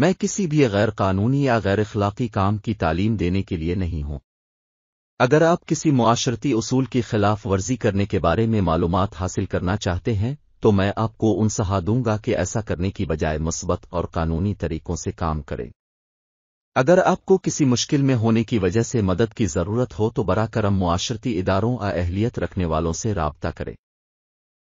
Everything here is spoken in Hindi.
मैं किसी भी गैर कानूनी या गैर अखलाकी काम की तालीम देने के लिए नहीं हूं अगर आप किसी मुआशरती उसूल की खिलाफ वर्जी करने के बारे में मालूम हासिल करना चाहते हैं तो मैं आपको उन सहा दूंगा कि ऐसा करने की बजाय मुस्बत और कानूनी तरीकों से काम करें अगर आपको किसी मुश्किल में होने की वजह से मदद की ज़रूरत हो तो बरा करम मुआशरती इदारों या अहलियत रखने वालों से रबता करें